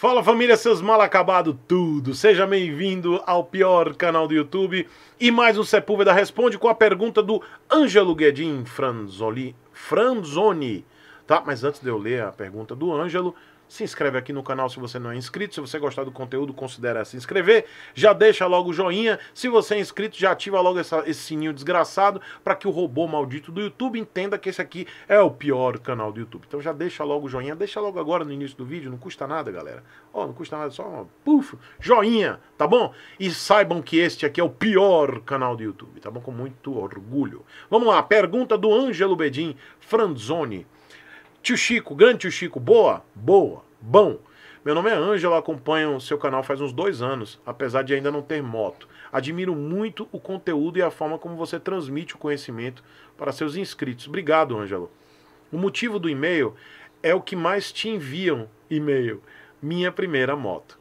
Fala família, seus mal acabados tudo. Seja bem-vindo ao pior canal do YouTube e mais um Sepúlveda responde com a pergunta do Ângelo Guedin Franzoli, Franzoni. Tá, mas antes de eu ler a pergunta do Ângelo, se inscreve aqui no canal se você não é inscrito. Se você gostar do conteúdo, considere se inscrever. Já deixa logo o joinha. Se você é inscrito, já ativa logo essa, esse sininho desgraçado para que o robô maldito do YouTube entenda que esse aqui é o pior canal do YouTube. Então já deixa logo o joinha. Deixa logo agora no início do vídeo. Não custa nada, galera. Ó, oh, não custa nada, só um puf, joinha, tá bom? E saibam que este aqui é o pior canal do YouTube, tá bom? Com muito orgulho. Vamos lá, pergunta do Ângelo Bedin Franzoni. Tio Chico, grande tio Chico, boa? Boa. Bom, meu nome é Ângelo, acompanho o seu canal faz uns dois anos, apesar de ainda não ter moto. Admiro muito o conteúdo e a forma como você transmite o conhecimento para seus inscritos. Obrigado, Ângelo. O motivo do e-mail é o que mais te enviam e-mail. Minha primeira moto.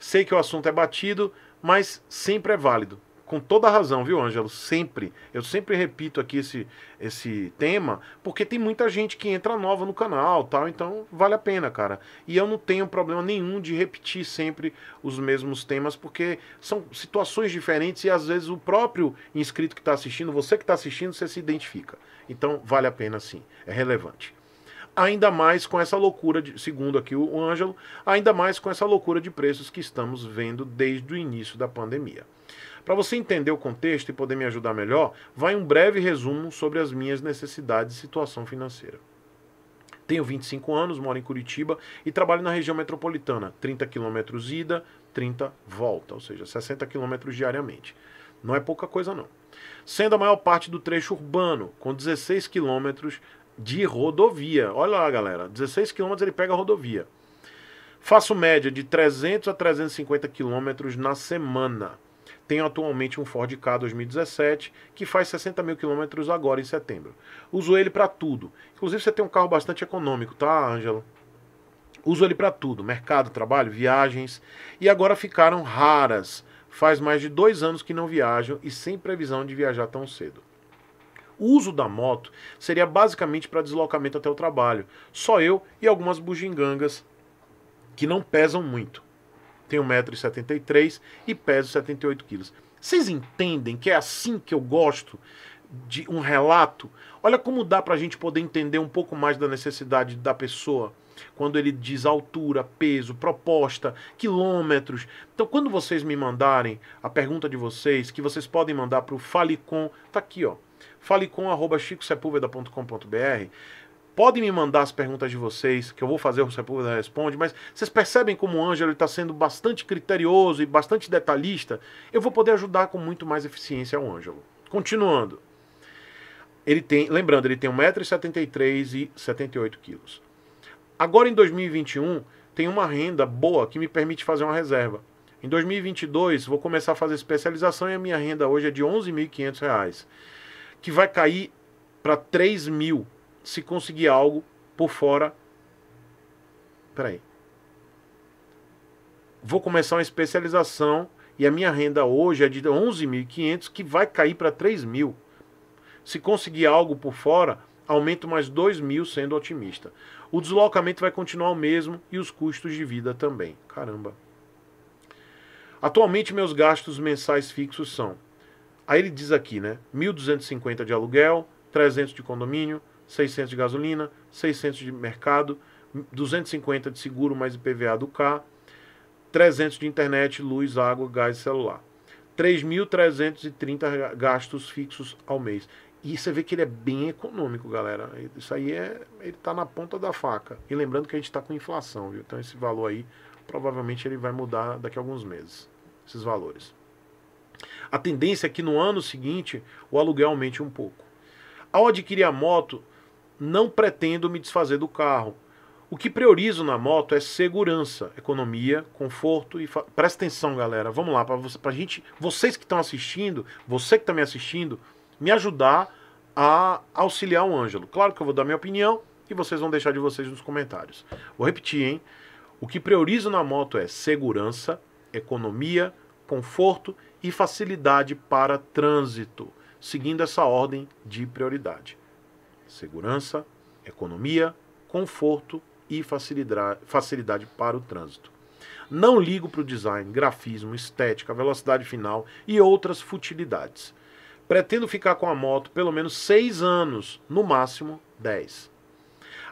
Sei que o assunto é batido, mas sempre é válido com toda a razão, viu, Ângelo? Sempre. Eu sempre repito aqui esse, esse tema, porque tem muita gente que entra nova no canal tal, então vale a pena, cara. E eu não tenho problema nenhum de repetir sempre os mesmos temas, porque são situações diferentes e às vezes o próprio inscrito que está assistindo, você que está assistindo, você se identifica. Então vale a pena sim, é relevante ainda mais com essa loucura, de, segundo aqui o Ângelo, ainda mais com essa loucura de preços que estamos vendo desde o início da pandemia. Para você entender o contexto e poder me ajudar melhor, vai um breve resumo sobre as minhas necessidades e situação financeira. Tenho 25 anos, moro em Curitiba e trabalho na região metropolitana, 30 quilômetros ida, 30 volta, ou seja, 60 quilômetros diariamente. Não é pouca coisa não. Sendo a maior parte do trecho urbano, com 16 quilômetros de rodovia. Olha lá, galera, 16 quilômetros ele pega a rodovia. Faço média de 300 a 350 quilômetros na semana tem atualmente um Ford K 2017 que faz 60 mil quilômetros agora em setembro. Uso ele para tudo. Inclusive você tem um carro bastante econômico, tá, Ângelo? Uso ele para tudo: mercado, trabalho, viagens. E agora ficaram raras. Faz mais de dois anos que não viajam e sem previsão de viajar tão cedo. O uso da moto seria basicamente para deslocamento até o trabalho. Só eu e algumas bugigangas que não pesam muito tenho 1,73m e peso 78kg. Vocês entendem que é assim que eu gosto de um relato? Olha como dá para a gente poder entender um pouco mais da necessidade da pessoa. Quando ele diz altura, peso, proposta, quilômetros. Então, quando vocês me mandarem a pergunta de vocês, que vocês podem mandar para o Falicom, tá aqui, ó falecom.chicosepulveda.com.br Podem me mandar as perguntas de vocês, que eu vou fazer o República Responde, mas vocês percebem como o Ângelo está sendo bastante criterioso e bastante detalhista? Eu vou poder ajudar com muito mais eficiência o Ângelo. Continuando. Ele tem, lembrando, ele tem 1,73m e 78kg. Agora em 2021, tem uma renda boa que me permite fazer uma reserva. Em 2022, vou começar a fazer especialização e a minha renda hoje é de R$ 11.500, que vai cair para R$ 3.000 se conseguir algo por fora. Peraí. Vou começar uma especialização e a minha renda hoje é de 11.500 que vai cair para 3.000. Se conseguir algo por fora, aumento mais 2.000 mil sendo otimista. O deslocamento vai continuar o mesmo e os custos de vida também. Caramba. Atualmente meus gastos mensais fixos são. Aí ele diz aqui, né? 1.250 de aluguel, 300 de condomínio, 600 de gasolina, 600 de mercado, 250 de seguro mais IPVA do carro, 300 de internet, luz, água, gás e celular. 3.330 gastos fixos ao mês. E você vê que ele é bem econômico, galera. Isso aí é. Ele está na ponta da faca. E lembrando que a gente está com inflação, viu? Então esse valor aí provavelmente ele vai mudar daqui a alguns meses. Esses valores. A tendência é que no ano seguinte o aluguel aumente um pouco. Ao adquirir a moto, não pretendo me desfazer do carro. O que priorizo na moto é segurança, economia, conforto e. Fa... Presta atenção, galera. Vamos lá, para você, gente, vocês que estão assistindo, você que está me assistindo, me ajudar a auxiliar o Ângelo. Claro que eu vou dar minha opinião e vocês vão deixar de vocês nos comentários. Vou repetir, hein? O que priorizo na moto é segurança, economia, conforto e facilidade para trânsito, seguindo essa ordem de prioridade segurança, economia, conforto e facilidade para o trânsito. Não ligo para o design, grafismo, estética, velocidade final e outras futilidades. Pretendo ficar com a moto pelo menos seis anos, no máximo dez.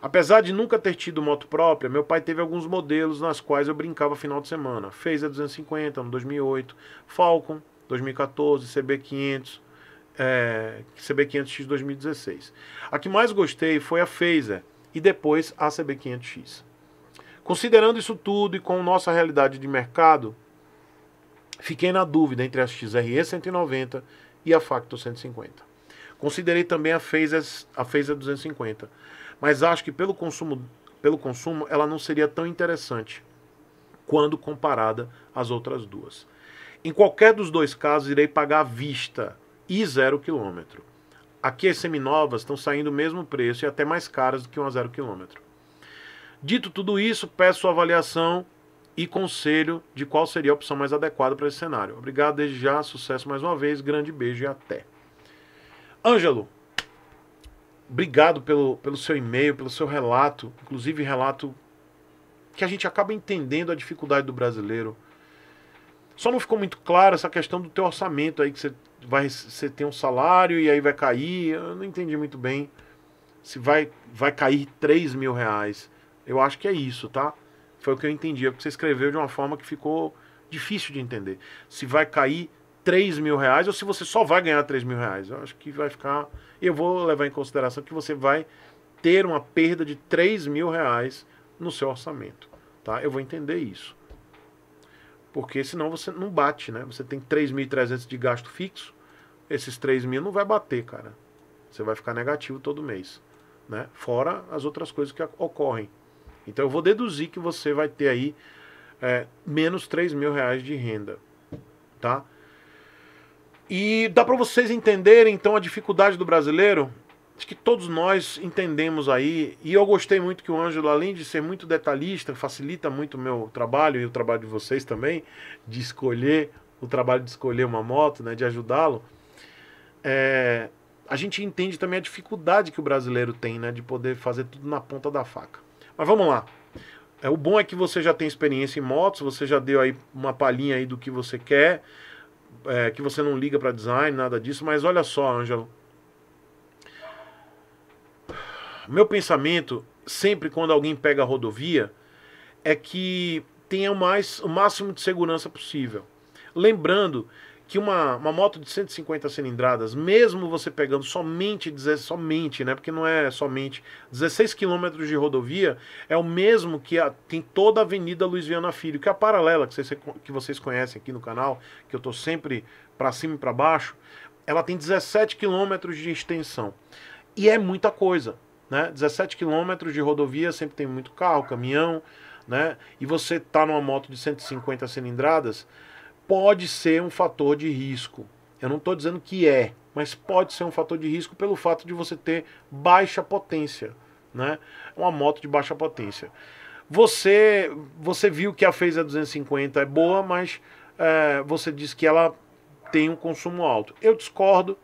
Apesar de nunca ter tido moto própria, meu pai teve alguns modelos nas quais eu brincava final de semana. Fez a 250 no 2008, Falcon 2014, CB500, é, CB500X 2016. A que mais gostei foi a Phaser e depois a CB500X. Considerando isso tudo e com nossa realidade de mercado, fiquei na dúvida entre a XRE 190 e a Factor 150. Considerei também a Phaser, a Phaser 250, mas acho que pelo consumo, pelo consumo ela não seria tão interessante quando comparada às outras duas. Em qualquer dos dois casos, irei pagar à vista e zero quilômetro. Aqui as seminovas estão saindo o mesmo preço e até mais caras do que uma zero quilômetro. Dito tudo isso, peço sua avaliação e conselho de qual seria a opção mais adequada para esse cenário. Obrigado desde já, sucesso mais uma vez, grande beijo e até. Ângelo, obrigado pelo, pelo seu e-mail, pelo seu relato, inclusive relato que a gente acaba entendendo a dificuldade do brasileiro. Só não ficou muito claro essa questão do teu orçamento aí que você vai você tem um salário e aí vai cair. Eu não entendi muito bem se vai, vai cair 3 mil reais. Eu acho que é isso, tá? Foi o que eu entendi. É porque você escreveu de uma forma que ficou difícil de entender. Se vai cair 3 mil reais ou se você só vai ganhar 3 mil reais. Eu acho que vai ficar. Eu vou levar em consideração que você vai ter uma perda de 3 mil reais no seu orçamento. Tá? Eu vou entender isso. Porque senão você não bate, né? Você tem 3.300 de gasto fixo, esses 3.000 mil não vai bater, cara. Você vai ficar negativo todo mês, né? Fora as outras coisas que ocorrem. Então eu vou deduzir que você vai ter aí é, menos 3 mil reais de renda, tá? E dá para vocês entenderem então a dificuldade do brasileiro Acho que todos nós entendemos aí, e eu gostei muito que o Ângelo, além de ser muito detalhista, facilita muito o meu trabalho e o trabalho de vocês também, de escolher, o trabalho de escolher uma moto, né, de ajudá-lo. É, a gente entende também a dificuldade que o brasileiro tem né, de poder fazer tudo na ponta da faca. Mas vamos lá. É, o bom é que você já tem experiência em motos, você já deu aí uma palhinha aí do que você quer, é, que você não liga para design, nada disso, mas olha só, Ângelo, Meu pensamento, sempre quando alguém pega a rodovia, é que tenha o, mais, o máximo de segurança possível. Lembrando que uma, uma moto de 150 cilindradas, mesmo você pegando somente, dizer, somente, né? Porque não é somente 16 quilômetros de rodovia, é o mesmo que a, tem toda a Avenida Luiz Viana Filho, que é a paralela que vocês, que vocês conhecem aqui no canal, que eu tô sempre para cima e para baixo, ela tem 17 quilômetros de extensão. E é muita coisa né? 17 quilômetros de rodovia sempre tem muito carro, caminhão, né? E você tá numa moto de 150 cilindradas, pode ser um fator de risco. Eu não estou dizendo que é, mas pode ser um fator de risco pelo fato de você ter baixa potência, né? Uma moto de baixa potência. Você, você viu que a Feza é 250 é boa, mas é, você diz que ela tem um consumo alto. Eu discordo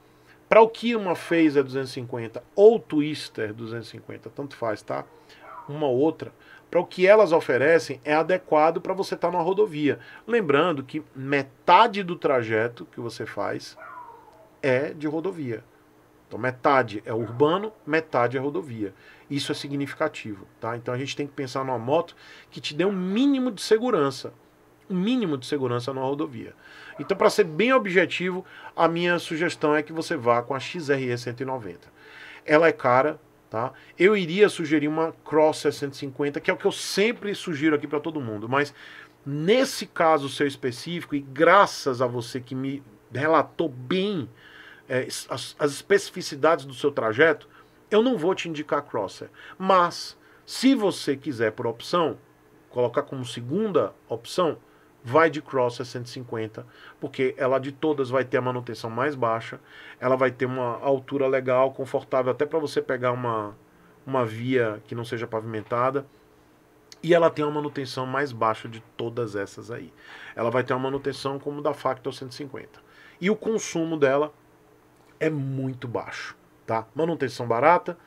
para o que uma fez 250 ou Twister 250, tanto faz, tá? Uma outra. Para o que elas oferecem é adequado para você estar tá numa rodovia. Lembrando que metade do trajeto que você faz é de rodovia. Então, metade é urbano, metade é rodovia. Isso é significativo, tá? Então, a gente tem que pensar numa moto que te dê um mínimo de segurança mínimo de segurança na rodovia. Então, para ser bem objetivo, a minha sugestão é que você vá com a XRE 190. Ela é cara, tá? Eu iria sugerir uma Cross 650, que é o que eu sempre sugiro aqui para todo mundo, mas nesse caso seu específico, e graças a você que me relatou bem é, as, as especificidades do seu trajeto, eu não vou te indicar Crosser. Mas, se você quiser por opção, colocar como segunda opção, vai de Cross é a 150, porque ela de todas vai ter a manutenção mais baixa, ela vai ter uma altura legal, confortável até para você pegar uma, uma via que não seja pavimentada. E ela tem uma manutenção mais baixa de todas essas aí. Ela vai ter uma manutenção como da Factor 150. E o consumo dela é muito baixo, tá? Manutenção barata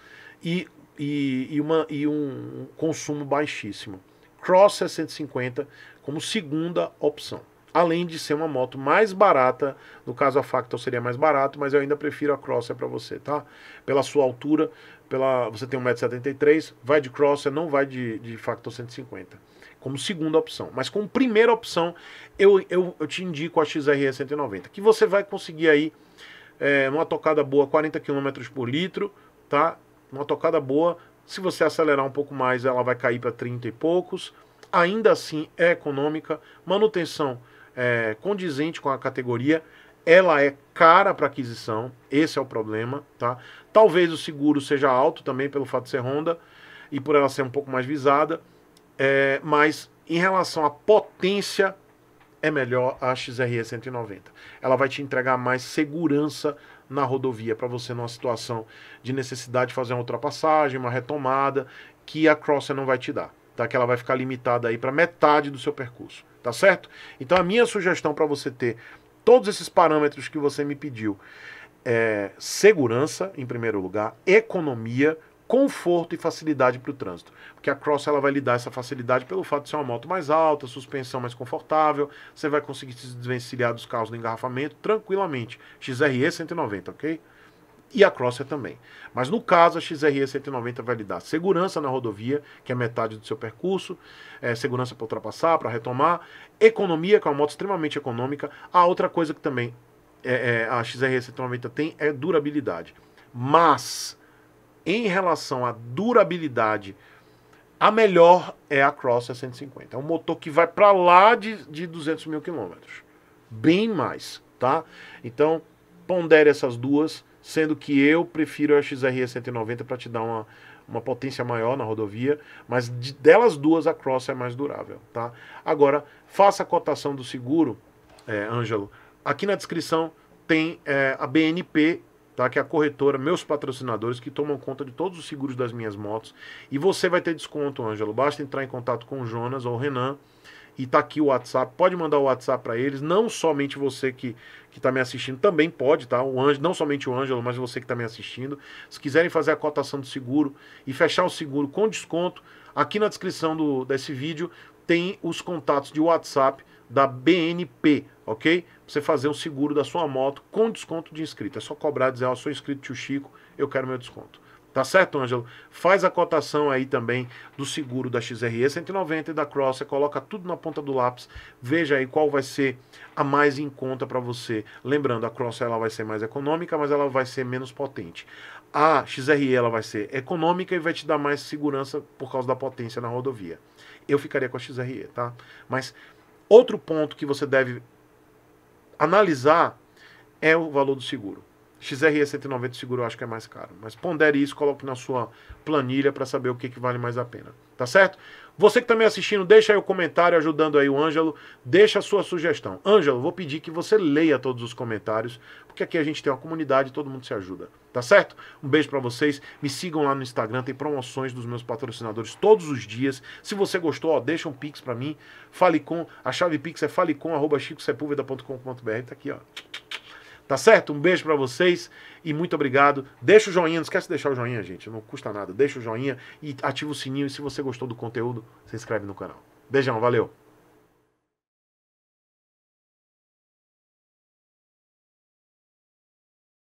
e, e, e, uma, e um consumo baixíssimo. Cross 650 como segunda opção. Além de ser uma moto mais barata, no caso a Factor seria mais barato, mas eu ainda prefiro a Crosser é para você, tá? Pela sua altura, pela você tem 1,73m, vai de Crosser, não vai de, de Factor 150 como segunda opção. Mas como primeira opção, eu, eu, eu te indico a XRE 190, que você vai conseguir aí é, uma tocada boa, 40 km por litro, tá? Uma tocada boa, se você acelerar um pouco mais, ela vai cair para 30 e poucos. Ainda assim, é econômica. Manutenção é, condizente com a categoria. Ela é cara para aquisição. Esse é o problema, tá? Talvez o seguro seja alto também pelo fato de ser Honda e por ela ser um pouco mais visada. É, mas em relação à potência, é melhor a XRE 190. Ela vai te entregar mais segurança na rodovia para você numa situação de necessidade de fazer uma ultrapassagem, uma retomada, que a Crosser não vai te dar, tá? Que ela vai ficar limitada aí para metade do seu percurso, tá certo? Então a minha sugestão para você ter todos esses parâmetros que você me pediu é segurança em primeiro lugar, economia conforto e facilidade para o trânsito. Porque a Cross ela vai lhe dar essa facilidade pelo fato de ser uma moto mais alta, suspensão mais confortável, você vai conseguir se desvencilhar dos carros do engarrafamento tranquilamente. XRE 190, ok? E a Crosser é também. Mas no caso, a XRE 190 vai lhe dar segurança na rodovia, que é metade do seu percurso, é, segurança para ultrapassar, para retomar, economia, que é uma moto extremamente econômica. A outra coisa que também é, é, a XRE 190 tem é durabilidade. Mas em relação à durabilidade, a melhor é a Cross 150. É um motor que vai para lá de, de 200 mil quilômetros. Bem mais, tá? Então, pondere essas duas, sendo que eu prefiro a XRE 190 para te dar uma, uma potência maior na rodovia, mas de, delas duas a Cross é mais durável, tá? Agora, faça a cotação do seguro, é, Ângelo. Aqui na descrição tem é, a BNP tá? Que é a corretora, meus patrocinadores, que tomam conta de todos os seguros das minhas motos. E você vai ter desconto, Ângelo. Basta entrar em contato com o Jonas ou o Renan. E tá aqui o WhatsApp, pode mandar o WhatsApp para eles, não somente você que que tá me assistindo também pode, tá? O Ângelo, não somente o Ângelo, mas você que está me assistindo. Se quiserem fazer a cotação do seguro e fechar o seguro com desconto, aqui na descrição do, desse vídeo tem os contatos de WhatsApp da BNP, ok? Pra você fazer o seguro da sua moto com desconto de inscrito. É só cobrar, dizer, ó, oh, sou inscrito tio Chico, eu quero meu desconto. Tá certo, Ângelo? Faz a cotação aí também do seguro da XRE 190 e da Cross, você coloca tudo na ponta do lápis, veja aí qual vai ser a mais em conta para você. Lembrando, a Cross ela vai ser mais econômica, mas ela vai ser menos potente. A XRE ela vai ser econômica e vai te dar mais segurança por causa da potência na rodovia. Eu ficaria com a XRE, tá? Mas Outro ponto que você deve analisar é o valor do seguro. XRE 190 seguro eu acho que é mais caro. Mas pondere isso, coloque na sua planilha para saber o que, que vale mais a pena. Tá certo? Você que tá me assistindo, deixa aí o comentário ajudando aí o Ângelo. Deixa a sua sugestão. Ângelo, vou pedir que você leia todos os comentários, porque aqui a gente tem uma comunidade e todo mundo se ajuda. Tá certo? Um beijo para vocês. Me sigam lá no Instagram, tem promoções dos meus patrocinadores todos os dias. Se você gostou, ó, deixa um pix para mim. Fale com, a chave pix é falecom@chicosepulveda.com.br. Tá aqui, ó Tá certo? Um beijo para vocês e muito obrigado. Deixa o joinha, não esquece de deixar o joinha, gente. Não custa nada. Deixa o joinha e ativa o sininho. E se você gostou do conteúdo, se inscreve no canal. Beijão, valeu!